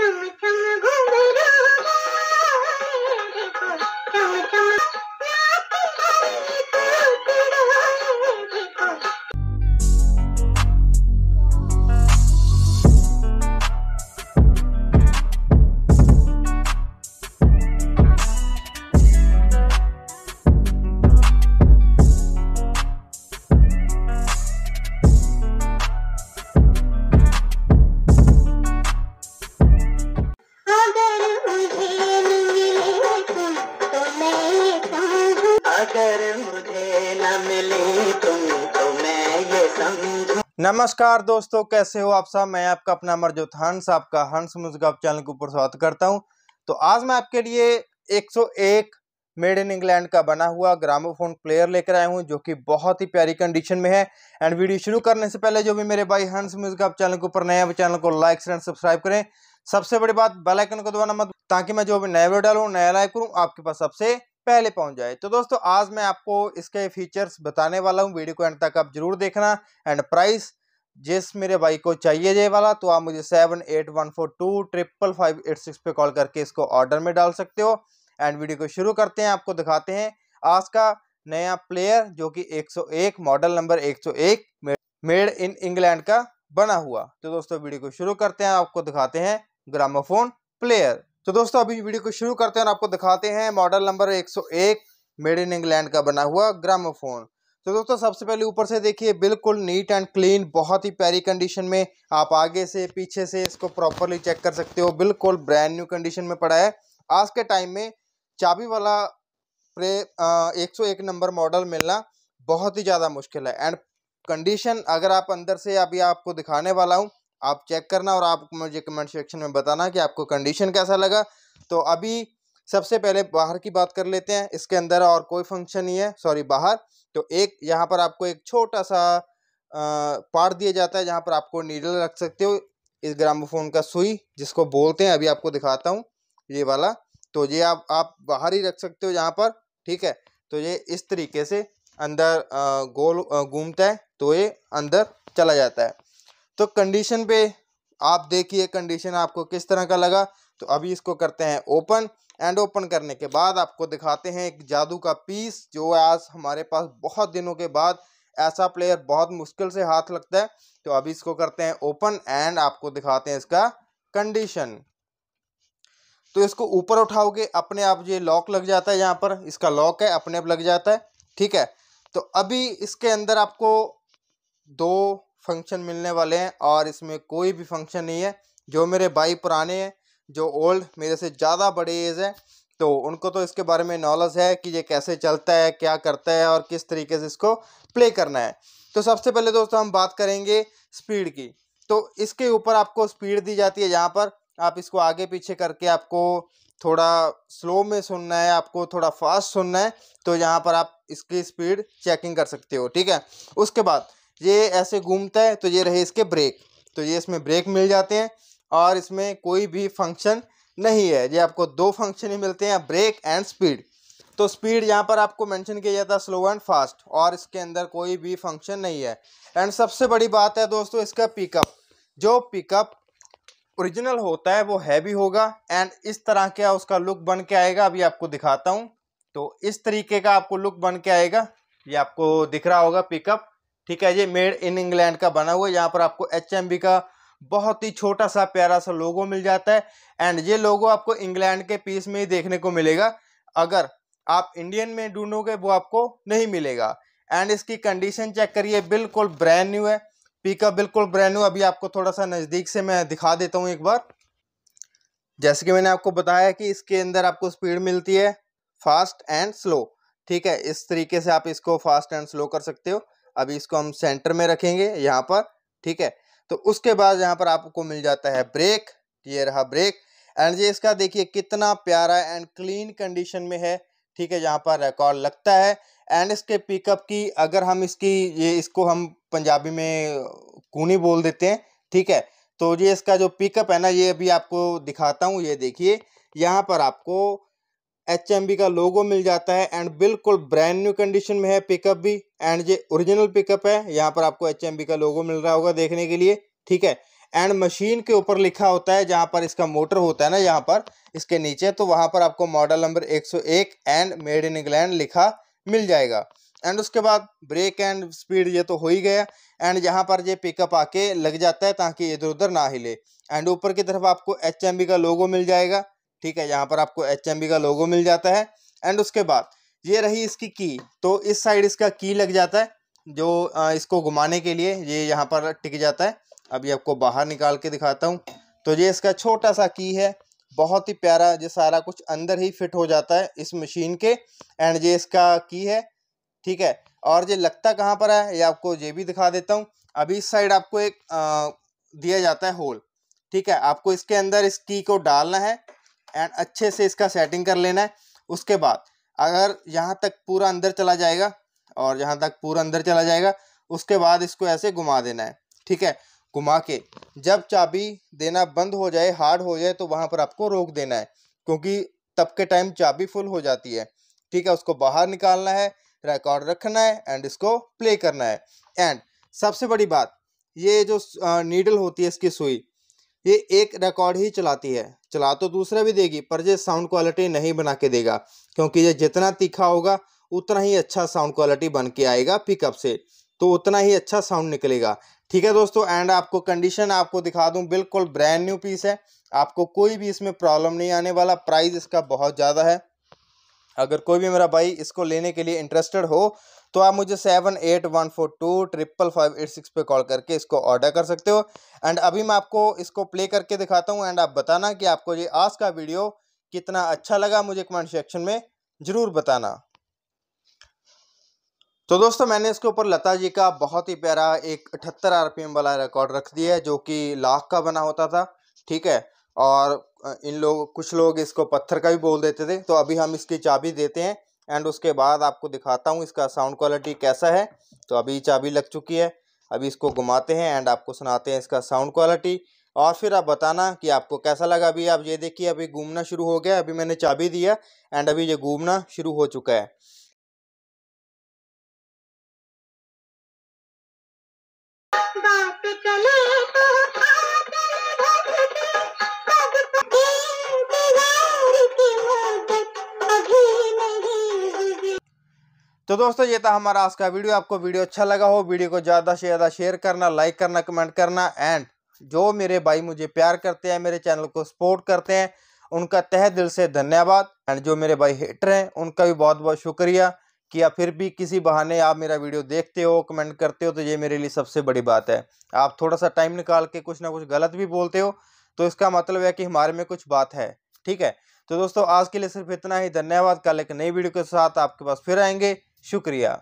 Oh my god. नमस्कार दोस्तों कैसे हो आप साहब मैं आपका अपना अमरजोत हंस आपका हंस आप चैनल के ऊपर स्वागत करता हूं तो आज मैं आपके लिए 101 मेड इन इंग्लैंड का बना हुआ ग्रामोफोन प्लेयर लेकर आया हूं जो कि बहुत ही प्यारी कंडीशन में है एंड वीडियो शुरू करने से पहले जो भी मेरे भाई हंस आप चैनल के ऊपर नए चैनल को लाइक एंड सब्सक्राइब करें सबसे बड़ी बात बेलाइकन को दबाना मत ताकि मैं जो भी नया वीडियो डालू नया लाइक करूँ आपके पास सबसे पहले पहुंच जाए तो दोस्तों आज मैं आपको इसके फीचर्स बताने वाला हूं वीडियो को एंड तक आप जरूर देखना एंड प्राइस जिस मेरे भाई को चाहिए ये वाला तो आप मुझे seven eight one four two triple five eight six पर कॉल करके इसको ऑर्डर में डाल सकते हो एंड वीडियो को शुरू करते हैं आपको दिखाते हैं आज का नया प्लेयर जो कि 101 model number 101 made in England का बना हुआ तो दोस्तों वीडियो को शुरू करते हैं आपको दिखाते हैं ग्रामोफोन प्लेयर तो दोस्तों अभी वीडियो को शुरू करते हैं और आपको दिखाते हैं model number 101 made in England का बना हुआ ग्रामोफोन तो दोस्तों सबसे पहले ऊपर से देखिए बिल्कुल नीट एंड क्लीन बहुत ही प्यारी कंडीशन में आप आगे से पीछे से इसको प्रॉपरली चेक कर सकते हो बिल्कुल ब्रांड न्यू कंडीशन में पड़ा है आज के टाइम में चाबी वाला प्रे एक सौ एक नंबर मॉडल मिलना बहुत ही ज़्यादा मुश्किल है एंड कंडीशन अगर आप अंदर से अभी आपको दिखाने वाला हूँ आप चेक करना और आप मुझे कमेंट सेक्शन में बताना कि आपको कंडीशन कैसा लगा तो अभी सबसे पहले बाहर की बात कर लेते हैं इसके अंदर और कोई फंक्शन नहीं है सॉरी बाहर तो एक यहाँ पर आपको एक छोटा सा पार्ट दिया जाता है जहाँ पर आपको नीडल रख सकते हो इस ग्रामोफोन का सुई जिसको बोलते हैं अभी आपको दिखाता हूँ ये वाला तो ये आप आप बाहर ही रख सकते हो यहाँ पर ठीक है तो ये इस तरीके से अंदर गोल घूमता है तो ये अंदर चला जाता है तो कंडीशन पे आप देखिए कंडीशन आपको किस तरह का लगा तो अभी इसको करते हैं ओपन एंड ओपन करने के बाद आपको दिखाते हैं एक जादू का पीस जो आज हमारे पास बहुत दिनों के बाद ऐसा प्लेयर बहुत मुश्किल से हाथ लगता है तो अभी इसको करते हैं ओपन एंड आपको दिखाते हैं इसका कंडीशन तो इसको ऊपर उठाओगे अपने आप ये लॉक लग जाता है यहाँ पर इसका लॉक है अपने आप लग जाता है ठीक है तो अभी इसके अंदर आपको दो फंक्शन मिलने वाले हैं और इसमें कोई भी फंक्शन नहीं है जो मेरे भाई पुराने हैं जो ओल्ड मेरे से ज़्यादा बड़े एज है तो उनको तो इसके बारे में नॉलेज है कि ये कैसे चलता है क्या करता है और किस तरीके से इसको प्ले करना है तो सबसे पहले दोस्तों हम बात करेंगे स्पीड की तो इसके ऊपर आपको स्पीड दी जाती है जहाँ पर आप इसको आगे पीछे करके आपको थोड़ा स्लो में सुनना है आपको थोड़ा फास्ट सुनना है तो यहाँ पर आप इसकी स्पीड चेकिंग कर सकते हो ठीक है उसके बाद ये ऐसे घूमता है तो ये रहे इसके ब्रेक तो ये इसमें ब्रेक मिल जाते हैं और इसमें कोई भी फंक्शन नहीं है ये आपको दो फंक्शन ही मिलते हैं ब्रेक एंड स्पीड तो स्पीड यहाँ पर आपको मेंशन किया जाता है स्लो एंड फास्ट और इसके अंदर कोई भी फंक्शन नहीं है एंड सबसे बड़ी बात है दोस्तों इसका पिकअप जो पिकअप ओरिजिनल होता है वो हैवी होगा एंड इस तरह का उसका लुक बन के आएगा अभी आपको दिखाता हूँ तो इस तरीके का आपको लुक बन के आएगा ये आपको दिख रहा होगा पिकअप ठीक है ये मेड इन इंग्लैंड का बना हुआ है यहाँ पर आपको एच का बहुत ही छोटा सा प्यारा सा लोगो मिल जाता है एंड ये लोगो आपको इंग्लैंड के पीस में ही देखने को मिलेगा अगर आप इंडियन में ढूंढोगे वो आपको नहीं मिलेगा एंड इसकी कंडीशन चेक करिए बिल्कुल ब्रांड न्यू है पिकअप बिल्कुल ब्रांड न्यू अभी आपको थोड़ा सा नज़दीक से मैं दिखा देता हूँ एक बार जैसे कि मैंने आपको बताया कि इसके अंदर आपको स्पीड मिलती है फास्ट एंड स्लो ठीक है इस तरीके से आप इसको फास्ट एंड स्लो कर सकते हो अभी इसको हम सेंटर में रखेंगे यहाँ पर ठीक है तो उसके बाद यहाँ पर आपको मिल जाता है ब्रेक ये रहा ब्रेक एंड ये इसका देखिए कितना प्यारा एंड क्लीन कंडीशन में है ठीक है यहाँ पर रिकॉर्ड लगता है एंड इसके पिकअप की अगर हम इसकी ये इसको हम पंजाबी में कूनी बोल देते हैं ठीक है तो ये इसका जो पिकअप है ना ये अभी आपको दिखाता हूँ ये देखिए यहाँ पर आपको एच का लोगो मिल जाता है एंड बिल्कुल ब्रांड न्यू कंडीशन में है पिकअप भी एंड ये ओरिजिनल पिकअप है यहाँ पर आपको एच का लोगो मिल रहा होगा देखने के लिए ठीक है एंड मशीन के ऊपर लिखा होता है जहाँ पर इसका मोटर होता है ना यहाँ पर इसके नीचे तो वहाँ पर आपको model number 101 and made in England लिखा मिल जाएगा एंड उसके बाद ब्रेक एंड स्पीड ये तो हो ही गया एंड यहाँ पर ये पिकअप आके लग जाता है ताकि इधर उधर ना हिले एंड ऊपर की तरफ आपको एच का लोगो मिल जाएगा ठीक है यहाँ पर आपको एच का लोगो मिल जाता है एंड उसके बाद ये रही इसकी की तो इस साइड इसका की लग जाता है जो इसको घुमाने के लिए ये यहाँ पर टिक जाता है अभी आपको बाहर निकाल के दिखाता हूँ तो ये इसका छोटा सा की है बहुत ही प्यारा ये सारा कुछ अंदर ही फिट हो जाता है इस मशीन के एंड ये इसका की है ठीक है और ये लगता कहाँ पर है ये आपको ये भी दिखा देता हूँ अभी इस साइड आपको एक आ, दिया जाता है होल ठीक है आपको इसके अंदर इस की को डालना है एंड अच्छे से इसका सेटिंग कर लेना है उसके बाद अगर यहाँ तक पूरा अंदर चला जाएगा और यहाँ तक पूरा अंदर चला जाएगा उसके बाद इसको ऐसे घुमा देना है ठीक है घुमा के जब चाबी देना बंद हो जाए हार्ड हो जाए तो वहाँ पर आपको रोक देना है क्योंकि तब के टाइम चाबी फुल हो जाती है ठीक है उसको बाहर निकालना है रिकॉर्ड रखना है एंड इसको प्ले करना है एंड सबसे बड़ी बात ये जो नीडल होती है इसकी सुई ये एक रिकॉर्ड ही चलाती है चला तो दूसरा भी देगी पर ये साउंड क्वालिटी नहीं बना के देगा क्योंकि ये जितना तीखा होगा उतना ही अच्छा साउंड क्वालिटी बन के आएगा पिकअप से तो उतना ही अच्छा साउंड निकलेगा ठीक है दोस्तों एंड आपको कंडीशन आपको दिखा दूँ बिल्कुल ब्रांड न्यू पीस है आपको कोई भी इसमें प्रॉब्लम नहीं आने वाला प्राइस इसका बहुत ज़्यादा है अगर कोई भी मेरा भाई इसको लेने के लिए इंटरेस्टेड हो तो आप मुझे seven eight one four two triple five eight six पर कॉल करके इसको ऑर्डर कर सकते हो एंड अभी मैं आपको इसको प्ले करके दिखाता हूँ एंड आप बताना कि आपको ये आज का वीडियो कितना अच्छा लगा मुझे कमेंट सेक्शन में ज़रूर बताना तो दोस्तों मैंने इसके ऊपर लता जी का बहुत ही प्यारा एक अठहत्तर आर वाला रिकॉर्ड रख दिया है जो कि लाख का बना होता था ठीक है और इन लोग कुछ लोग इसको पत्थर का भी बोल देते थे तो अभी हम इसकी चाबी देते हैं एंड उसके बाद आपको दिखाता हूँ इसका साउंड क्वालिटी कैसा है तो अभी चाबी लग चुकी है अभी इसको घुमाते हैं एंड आपको सुनाते हैं इसका साउंड क्वालिटी और फिर आप बताना कि आपको कैसा लगा अभी आप ये देखिए अभी घूमना शुरू हो गया अभी मैंने चाबी दिया एंड अभी ये घूमना शुरू हो चुका है बात चले तो तो दोस्तों ये था हमारा आज का वीडियो आपको वीडियो अच्छा लगा हो वीडियो को ज़्यादा से ज़्यादा शेयर करना लाइक करना कमेंट करना एंड जो मेरे भाई मुझे प्यार करते हैं मेरे चैनल को सपोर्ट करते हैं उनका तह दिल से धन्यवाद एंड जो मेरे भाई हेटर हैं उनका भी बहुत बहुत शुक्रिया कि आप फिर भी किसी बहाने आप मेरा वीडियो देखते हो कमेंट करते हो तो ये मेरे लिए सबसे बड़ी बात है आप थोड़ा सा टाइम निकाल के कुछ ना कुछ गलत भी बोलते हो तो इसका मतलब है कि हमारे में कुछ बात है ठीक है तो दोस्तों आज के लिए सिर्फ इतना ही धन्यवाद कल एक नई वीडियो के साथ आपके पास फिर आएंगे शुक्रिया